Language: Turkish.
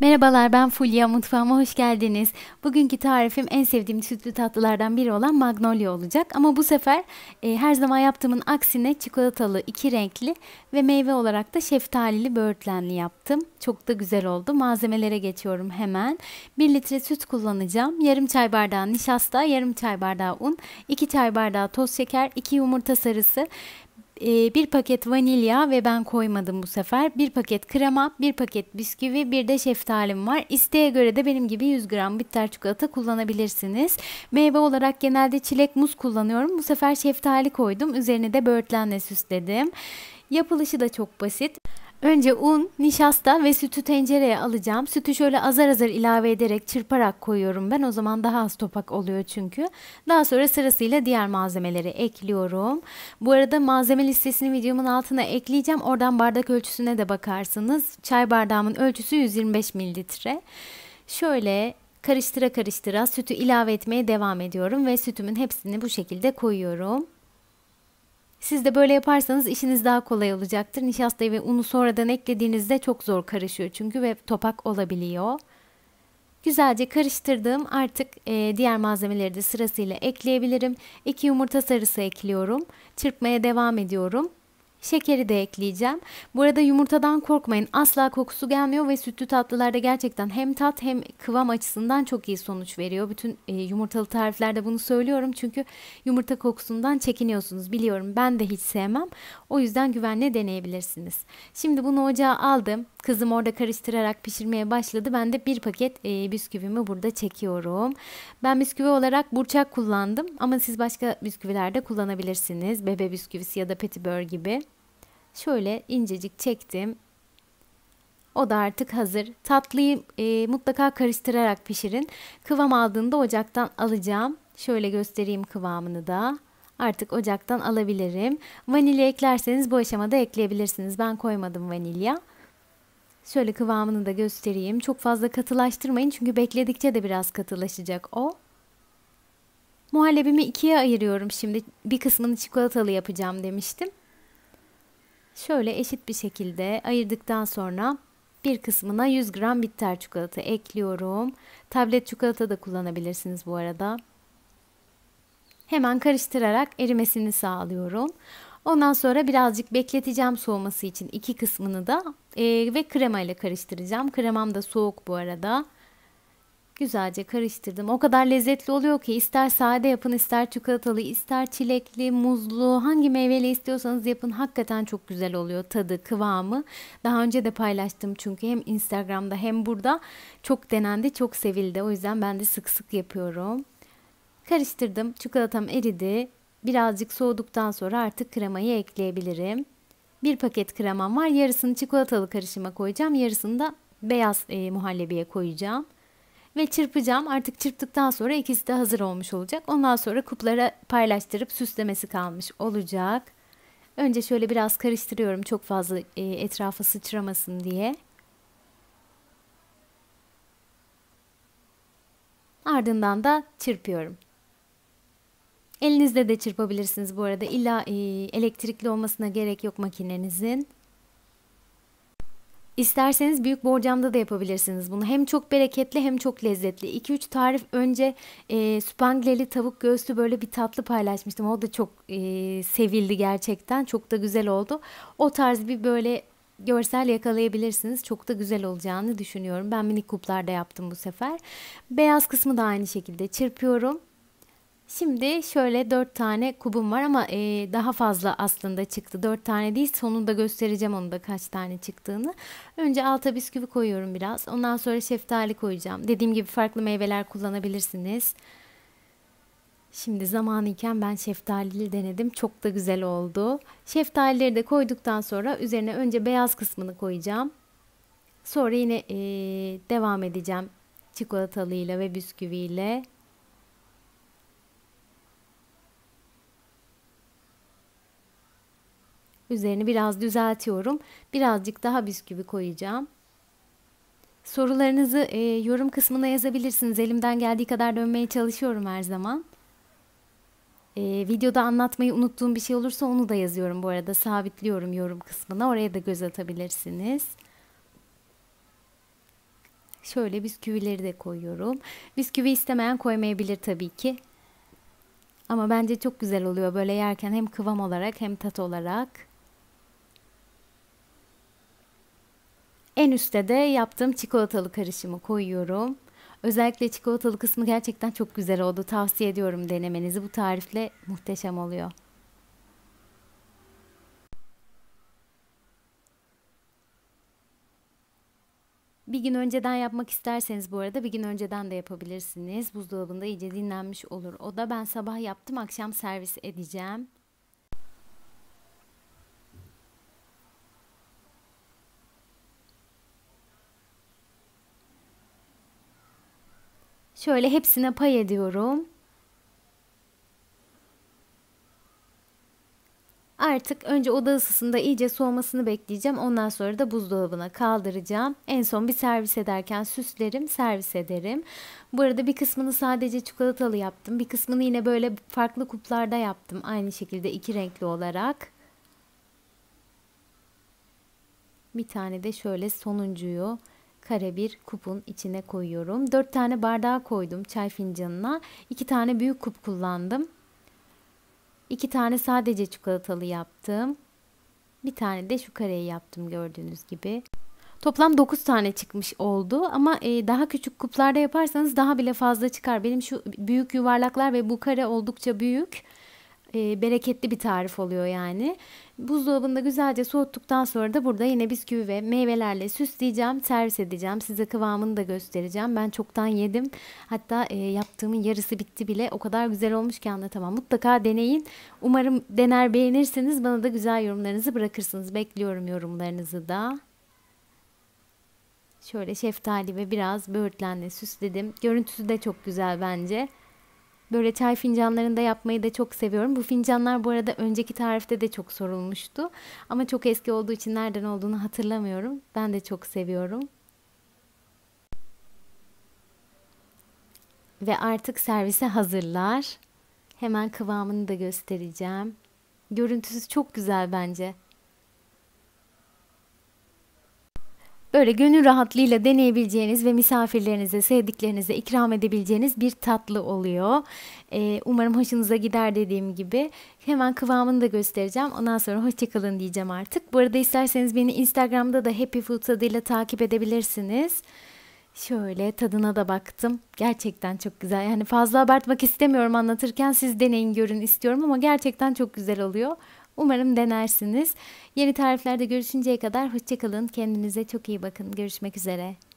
Merhabalar ben Fulya, mutfağıma hoş geldiniz. Bugünkü tarifim en sevdiğim sütlü tatlılardan biri olan magnolia olacak. Ama bu sefer e, her zaman yaptığımın aksine çikolatalı, iki renkli ve meyve olarak da şeftalili böğürtlenli yaptım. Çok da güzel oldu. Malzemelere geçiyorum hemen. 1 litre süt kullanacağım. Yarım çay bardağı nişasta, yarım çay bardağı un, 2 çay bardağı toz şeker, 2 yumurta sarısı, ee, bir paket vanilya ve ben koymadım bu sefer. Bir paket krema, bir paket bisküvi, bir de şeftalim var. İsteğe göre de benim gibi 100 gram bitter çikolata kullanabilirsiniz. Meyve olarak genelde çilek muz kullanıyorum. Bu sefer şeftali koydum. Üzerine de böğürtlenle süsledim. Yapılışı da çok basit. Önce un, nişasta ve sütü tencereye alacağım. Sütü şöyle azar azar ilave ederek çırparak koyuyorum ben. O zaman daha az topak oluyor çünkü. Daha sonra sırasıyla diğer malzemeleri ekliyorum. Bu arada malzeme listesini videomun altına ekleyeceğim. Oradan bardak ölçüsüne de bakarsınız. Çay bardağımın ölçüsü 125 mililitre. Şöyle karıştıra karıştıra sütü ilave etmeye devam ediyorum ve sütümün hepsini bu şekilde koyuyorum. Siz de böyle yaparsanız işiniz daha kolay olacaktır. Nişastayı ve unu sonradan eklediğinizde çok zor karışıyor çünkü ve topak olabiliyor. Güzelce karıştırdığım artık e, diğer malzemeleri de sırasıyla ekleyebilirim. 2 yumurta sarısı ekliyorum. Çırpmaya devam ediyorum. Şekeri de ekleyeceğim. Burada yumurtadan korkmayın. Asla kokusu gelmiyor ve sütlü tatlılarda gerçekten hem tat hem kıvam açısından çok iyi sonuç veriyor. Bütün e, yumurtalı tariflerde bunu söylüyorum. Çünkü yumurta kokusundan çekiniyorsunuz. Biliyorum ben de hiç sevmem. O yüzden güvenle deneyebilirsiniz. Şimdi bunu ocağa aldım. Kızım orada karıştırarak pişirmeye başladı. Ben de bir paket e, bisküvimi burada çekiyorum. Ben bisküvi olarak burçak kullandım ama siz başka bisküvilerde kullanabilirsiniz. Bebe bisküvisi ya da petibör gibi. Şöyle incecik çektim. O da artık hazır. Tatlıyı e, mutlaka karıştırarak pişirin. Kıvam aldığında ocaktan alacağım. Şöyle göstereyim kıvamını da. Artık ocaktan alabilirim. Vanilya eklerseniz bu aşamada ekleyebilirsiniz. Ben koymadım vanilya. Şöyle kıvamını da göstereyim. Çok fazla katılaştırmayın çünkü bekledikçe de biraz katılaşacak o. Muhallebimi ikiye ayırıyorum şimdi. Bir kısmını çikolatalı yapacağım demiştim. Şöyle eşit bir şekilde ayırdıktan sonra bir kısmına 100 gram bitter çikolata ekliyorum. Tablet çikolata da kullanabilirsiniz bu arada. Hemen karıştırarak erimesini sağlıyorum. Ondan sonra birazcık bekleteceğim soğuması için iki kısmını da e, ve krema ile karıştıracağım. Kremam da soğuk bu arada. Güzelce karıştırdım. O kadar lezzetli oluyor ki ister sade yapın, ister çikolatalı, ister çilekli, muzlu, hangi meyveli istiyorsanız yapın. Hakikaten çok güzel oluyor tadı, kıvamı. Daha önce de paylaştım çünkü hem Instagram'da hem burada çok denendi, çok sevildi. O yüzden ben de sık sık yapıyorum. Karıştırdım. Çikolatam eridi. Birazcık soğuduktan sonra artık kremayı ekleyebilirim. Bir paket kremam var. Yarısını çikolatalı karışıma koyacağım. Yarısını da beyaz e, muhallebiye koyacağım. Ve çırpacağım. Artık çırptıktan sonra ikisi de hazır olmuş olacak. Ondan sonra kuplara paylaştırıp süslemesi kalmış olacak. Önce şöyle biraz karıştırıyorum çok fazla e, etrafa sıçramasın diye. Ardından da çırpıyorum. Elinizde de çırpabilirsiniz bu arada. İlla e, elektrikli olmasına gerek yok makinenizin. İsterseniz büyük borcamda da yapabilirsiniz bunu. Hem çok bereketli hem çok lezzetli. 2-3 tarif önce e, spangleli tavuk göğsü böyle bir tatlı paylaşmıştım. O da çok e, sevildi gerçekten. Çok da güzel oldu. O tarz bir böyle görsel yakalayabilirsiniz. Çok da güzel olacağını düşünüyorum. Ben mini kuplarda yaptım bu sefer. Beyaz kısmı da aynı şekilde çırpıyorum. Şimdi şöyle 4 tane kubum var ama e, daha fazla aslında çıktı. 4 tane değil sonunda göstereceğim onu da kaç tane çıktığını. Önce alta bisküvi koyuyorum biraz. Ondan sonra şeftali koyacağım. Dediğim gibi farklı meyveler kullanabilirsiniz. Şimdi zamanıyken ben şeftalili denedim. Çok da güzel oldu. Şeftalileri de koyduktan sonra üzerine önce beyaz kısmını koyacağım. Sonra yine e, devam edeceğim çikolatalıyla ve bisküviyle. Üzerini biraz düzeltiyorum. Birazcık daha bisküvi koyacağım. Sorularınızı e, yorum kısmına yazabilirsiniz. Elimden geldiği kadar dönmeye çalışıyorum her zaman. E, videoda anlatmayı unuttuğum bir şey olursa onu da yazıyorum bu arada. Sabitliyorum yorum kısmına. Oraya da göz atabilirsiniz. Şöyle bisküvileri de koyuyorum. Bisküvi istemeyen koymayabilir tabii ki. Ama bence çok güzel oluyor böyle yerken hem kıvam olarak hem tat olarak. En üstte de yaptığım çikolatalı karışımı koyuyorum. Özellikle çikolatalı kısmı gerçekten çok güzel oldu. Tavsiye ediyorum denemenizi. Bu tarifle muhteşem oluyor. Bir gün önceden yapmak isterseniz bu arada bir gün önceden de yapabilirsiniz. Buzdolabında iyice dinlenmiş olur. O da ben sabah yaptım akşam servis edeceğim. Şöyle hepsine pay ediyorum. Artık önce oda ısısında iyice soğumasını bekleyeceğim. Ondan sonra da buzdolabına kaldıracağım. En son bir servis ederken süslerim, servis ederim. Bu arada bir kısmını sadece çikolatalı yaptım. Bir kısmını yine böyle farklı kuplarda yaptım. Aynı şekilde iki renkli olarak. Bir tane de şöyle sonuncuyu kare bir kupun içine koyuyorum. 4 tane bardağı koydum çay fincanına. 2 tane büyük kup kullandım. 2 tane sadece çikolatalı yaptım. Bir tane de şu kareyi yaptım gördüğünüz gibi. Toplam 9 tane çıkmış oldu ama e, daha küçük kuplarda yaparsanız daha bile fazla çıkar. Benim şu büyük yuvarlaklar ve bu kare oldukça büyük e, bereketli bir tarif oluyor yani. Buzdolabında güzelce soğuttuktan sonra da burada yine bisküvi ve meyvelerle süsleyeceğim, servis edeceğim. Size kıvamını da göstereceğim. Ben çoktan yedim. Hatta e, yaptığımın yarısı bitti bile. O kadar güzel olmuş ki anlatamam. Mutlaka deneyin. Umarım dener beğenirsiniz. Bana da güzel yorumlarınızı bırakırsınız. Bekliyorum yorumlarınızı da. Şöyle şeftali ve biraz böğürtlenle süsledim. Görüntüsü de çok güzel bence. Böyle çay fincanlarında yapmayı da çok seviyorum. Bu fincanlar bu arada önceki tarifte de çok sorulmuştu. Ama çok eski olduğu için nereden olduğunu hatırlamıyorum. Ben de çok seviyorum. Ve artık servise hazırlar. Hemen kıvamını da göstereceğim. Görüntüsü çok güzel bence. böyle gönül rahatlığıyla deneyebileceğiniz ve misafirlerinize, sevdiklerinize ikram edebileceğiniz bir tatlı oluyor. Ee, umarım hoşunuza gider dediğim gibi. Hemen kıvamını da göstereceğim. Ondan sonra hoşçakalın diyeceğim artık. Bu arada isterseniz beni Instagram'da da Happy Food adıyla takip edebilirsiniz. Şöyle tadına da baktım. Gerçekten çok güzel. Yani fazla abartmak istemiyorum anlatırken siz deneyin görün istiyorum ama gerçekten çok güzel oluyor. Umarım denersiniz. Yeni tariflerde görüşünceye kadar hoşçakalın. Kendinize çok iyi bakın. Görüşmek üzere.